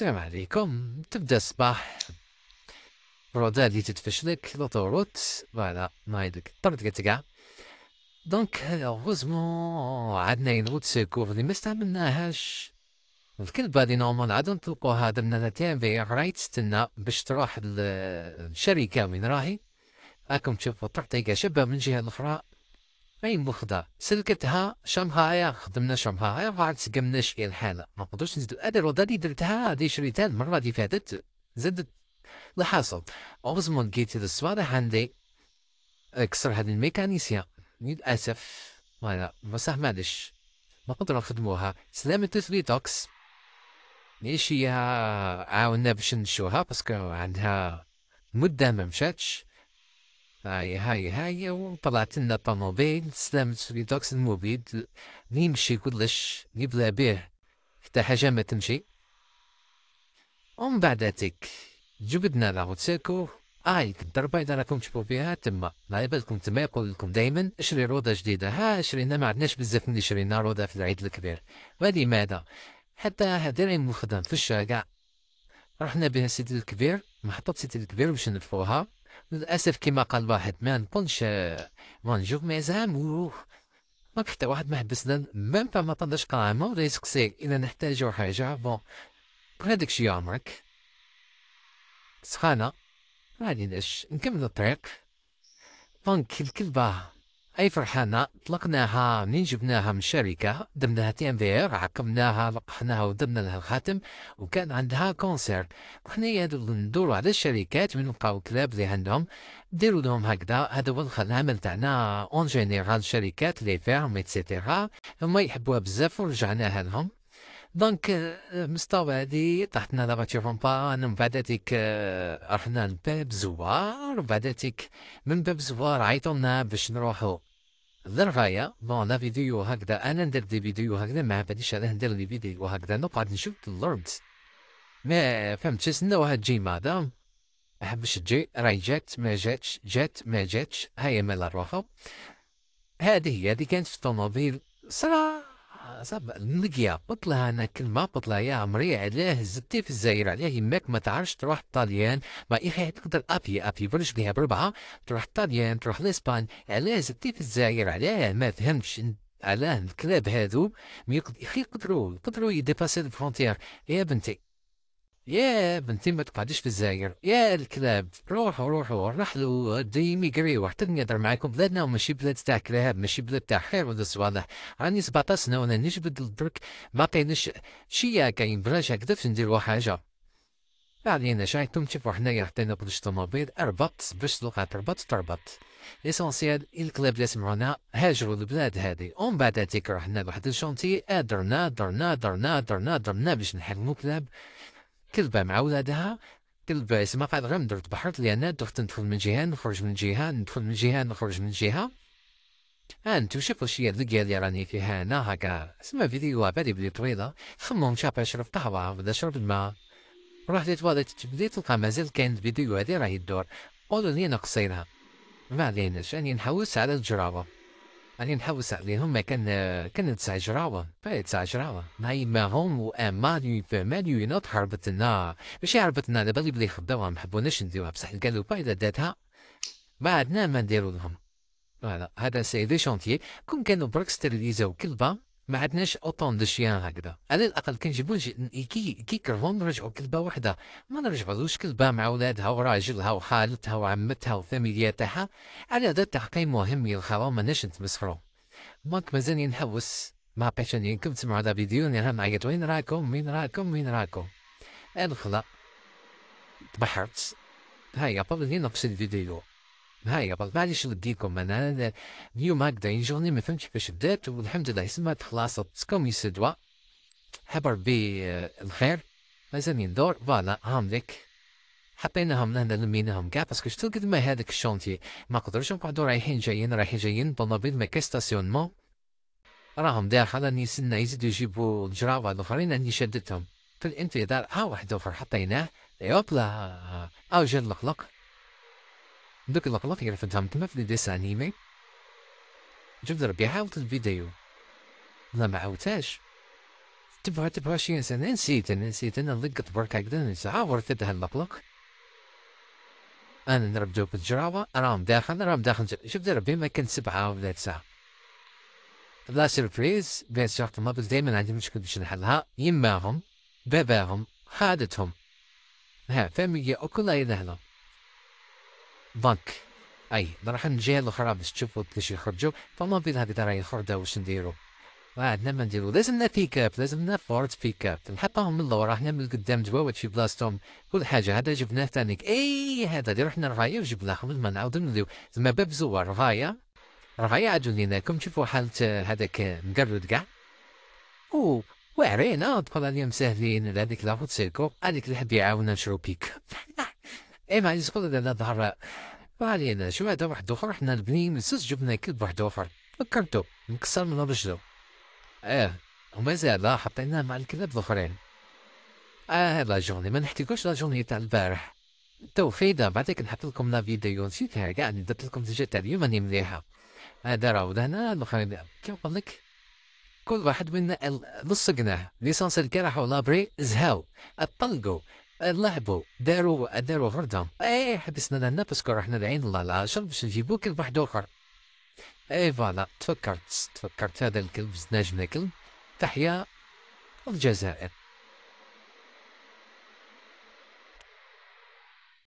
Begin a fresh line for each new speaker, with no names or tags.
السلام عليكم تبدا الصباح رودا اللي تتفشلك طوروت فوالا ما يدك طرد كاع دونك هوزمون عندنا اون روت سيكور اللي ما استعملناهاش الكلبة اللي نورمال عاد نطلقوها درنا تي ام في راهي تستنى باش تروح الشركة وين راهي راكم تشوفوا الطرطيقة شبه من جهة أخرى اي مخدة سلكتها شمهايا خدمنا شمهايا ما عاد سقمناش الحالة ما قدرش نزيدو ادر الوضع درتها دي شريتان المرة دي فاتت زدت لحاصل أوز ما لقيت هاد عندي كسر هاد الميكانيسيان للأسف ما لا بصح معلش ما نقدر نخدموها سلامة توكس ليش هي عاونا باش نشوها باسكو عندها مدة ما مشاتش هاي هاي هاي وطلعت لنا طنوبيل سلامت ريدوكس الموبيل نمشي كلش نبلا بيه حتى حاجة ما تمشي ومن بعد تيك جبدنا لاغوتسيكو اي آه، الضربة اذا راكم تشوفوا فيها تما بالكم تما يقول لكم دايما اشري روضة جديدة ها شرينا ما عندناش بزاف اللي شرينا روضة في العيد الكبير ولماذا حتى راهي مخدم في الشارع رحنا بها سيدي الكبير محطة سيدي الكبير باش نلفوها للأسف كما قال واحد ما نقولش بونجور ميز امور ما حتى واحد ما حبسنا ميم با ما طندش قائمة ولا يسقسيك إلا نحتاجو حاجة بون بغيتك شي عمرك سخانة ما عليناش نكمل الطريق دونك الكلبة اي فرحانه طلقناها منين جبناها من شركه دمناها تي ام في ار عقمناها لقحناها ودمنا لها الخاتم وكان عندها كونسير وحنايا ندورو على الشركات من نلقاو كلاب اللي عندهم ديروا لهم هكذا هذا هو العمل تاعنا اون جينيرال شركات لي فيرم اتسيتيرا هما يحبوها بزاف ورجعناها لهم دونك آه، مستوى هادي طاحتنا دابا تشوفهم با من بعد هاديك آه، رحنا لباب زوار وبعد من باب زوار عيطولنا باش نروحو للغاية بون فيديو هكذا أنا ندير دي فيديو هكذا ما بديش أنا ندير دي فيديو هكذا نقعد نشوف اللورد ما فهمت تسناو هاد جي مادام أحبش تجي راي جات ما جاتش جات ما جاتش هيا مالا روحو هذه هي هذه كانت في الطوموبيل صرا صاب نقيا بطلها أنا كلمة بطلها يا عمري علاه زدتي في الزاير علاه يماك ما تعرفش تروح طاليان ما يخي إيه تقدر أبي أبي برج ليها بربعة تروح طاليان تروح لإسبان علاه زدتي في الزاير علاه ما فهمتش علاه الكلاب هذو يقدروا يقدروا يديباسي الفرونتير يا بنتي يا بنتي ما تقعديش في الزاير يا الكلاب روحوا روحوا رحلوا ديمي قريوا حتى نقدر معاكم بلادنا وماشي بلاد تاع كلاب ماشي بلاد تاع خير ولا صوالح راني 17 سنه وانا نجبد درك ما قينش شي كاين بلاش هكذا باش نديروا حاجه بعدين يعني شايتم تشوفوا حنايا حطينا بلش طوموبيل اربط باش تلقى تربط تربط ليسونسيال الكلاب اللي سمعونا هاجروا البلاد هذه ومن بعد هذيك رحنا لواحد الشونتي درنا درنا درنا درنا درنا باش نحرموا كلاب كلبة مع ولادها كلبة اسمها قاعد غير ندير بحر لأن درت ندخل من جهة نخرج من جهة ندخل من جهة نخرج من جهة آه، أنتو شوف واش هي الدقية اللي راني فيها انا هكا سما فيديو بالي بلي طويلة خمم شاب أشرب قهوة ولا شرب الماء رحت لتواليت بديت تلقى مازال كاين الفيديو هذي راهي الدور قولوا لي انا قصيرها ما عليناش راني نحوس على الجرابة راني نحوس عليهم ما كان كان تسع جراوة باي تسع جراوة هاي ما هم وان مالي فمالي ينوض هربت لنا ماشي هربت لنا على بالي بلي خدوها ما حبوناش نديروها بصح قالوا باي اذا داتها بعدنا ما نديرو لهم فوالا هذا سي دي شونتيي كون كانوا برك ستيريليزاو كلبه ما عندناش اوتون دو شيان هكذا على الاقل كنجيبو كي كي كرفون نرجعو كلبه وحده ما نرجعولوش كلبه مع ولادها وراجلها وخالتها وعمتها وفاميليا تاعها على هذا التحقيق مهم يلخاو ماناش نتمسخرو ماك مازالني نحوس ما اني كنت تسمعوا هذا الفيديو راه نعيط وين راكم وين راكم وين راكم الخلا تبحرت هيا قبل نقص الفيديو هاي قبل معليش نديكم انا اليوم هكذا يجوني ما فهمتش كيفاش بدات والحمد لله سمعت خلاصت كومي سدوى حب ربي آه، الخير مازال ندور فوالا هام لك حطيناهم لهنا لميناهم كاع باسكو شتو قد ما هذاك الشونتي ما قدرش نقعدو رايحين جايين رايحين جايين بونوبيل ما كاين ستاسيونمون راهم داخل راني نستنى يزيدو يجيبو الجراوة الاخرين اني شدتهم في الانتظار ها واحد اخر حطيناه يوبلا او آه، آه، جا الخلق Dopo la qualifica fantasma fl-dis anime, ġibda rabbi ħawt il-video. La ma ħawtax. Tibħar tibħar xie insan, insiet, insiet, inna l-liggat barka għdan, nsawar tidħal laplok. Għan nrabdu bil-ġrawa, għaram daħan, għaram daħan, ġibda rabbi ma kien sibħaw b'detsa. La surprise, bħed xaħt ma bil dejmen għandi mxkil biex nħallħa, jimmaħum, bebaħum, ħadithum. Ha, femmi u kulla jidħalhom. بنك اي راح نجي الاخرى باش تشوفوا كيفاش يخرجوا فما فالموبيل هذه راه الخرده واش نديروا عندنا ما نديروا لازمنا بيك اب لازمنا فورد فيك اب نحطهم من اللور احنا من قدام جوا في بلاصتهم كل حاجه هذا جبناه ثاني اي هذا اللي رحنا الرايه وجبناه قبل ما نعاودو نوليو زعما باب زوار رايه رايه عادوا ليناكم تشوفوا حالة هذاك مقرد كاع او واعرين اه تقول عليهم ساهلين هذيك لافوت سيكو هذيك اللي حب يعاوننا نشرو بيك ايما يزقل على ظهر علينا شو هذا واحد اخر حنا البنين زوج جبنا كلب واحد اخر فكرتو مكسر من رجلو اه إيه، ومازال حطيناه مع الكلاب الاخرين اه لا جورني ما نحتاجوش لا جورني تاع البارح تو فايدة بعدك نحط لكم لا فيديو نسيتها كاع اللي درت لكم تاع اليوم راني مليحة هذا راهو هنا الاخرين كيف نقول لك كل واحد منا لصقناه ليسونس الكرح ولا بري زهاو اطلقوا لعبوا داروا داروا غردة اي حبسنا لنا باسكو رحنا داعين الله العشر باش نجيبو كلب واحد اخر اي فوالا تفكرت تفكرت هذا الكلب زناجنا كلب تحيا الجزائر